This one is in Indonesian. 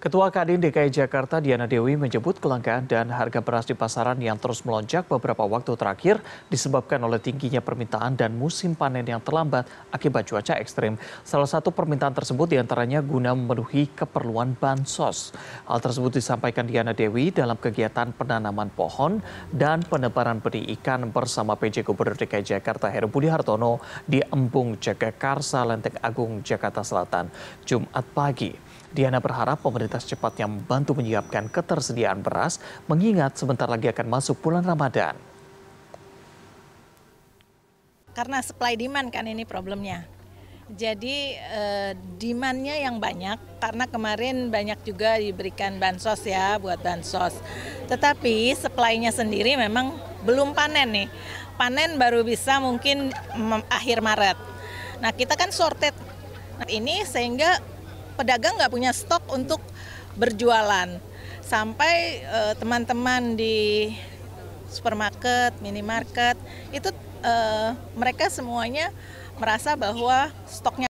Ketua Kadin DKI Jakarta Diana Dewi menyebut kelangkaan dan harga beras di pasaran yang terus melonjak beberapa waktu terakhir disebabkan oleh tingginya permintaan dan musim panen yang terlambat akibat cuaca ekstrim. Salah satu permintaan tersebut diantaranya guna memenuhi keperluan bansos. Hal tersebut disampaikan Diana Dewi dalam kegiatan penanaman pohon dan penebaran benih ikan bersama PJ Gubernur DKI Jakarta Heru Budi Hartono di Embung Jagakarsa, Lenteng Agung, Jakarta Selatan, Jumat pagi. Diana berharap pemerintah secepatnya membantu menyiapkan ketersediaan beras, mengingat sebentar lagi akan masuk bulan Ramadan. Karena supply demand kan ini problemnya. Jadi eh, demand yang banyak karena kemarin banyak juga diberikan bansos ya buat bansos. Tetapi supply-nya sendiri memang belum panen nih. Panen baru bisa mungkin akhir Maret. Nah, kita kan sorted nah, ini sehingga pedagang nggak punya stok untuk berjualan sampai eh, teman-teman uh, di supermarket, minimarket itu uh, mereka semuanya merasa bahwa stoknya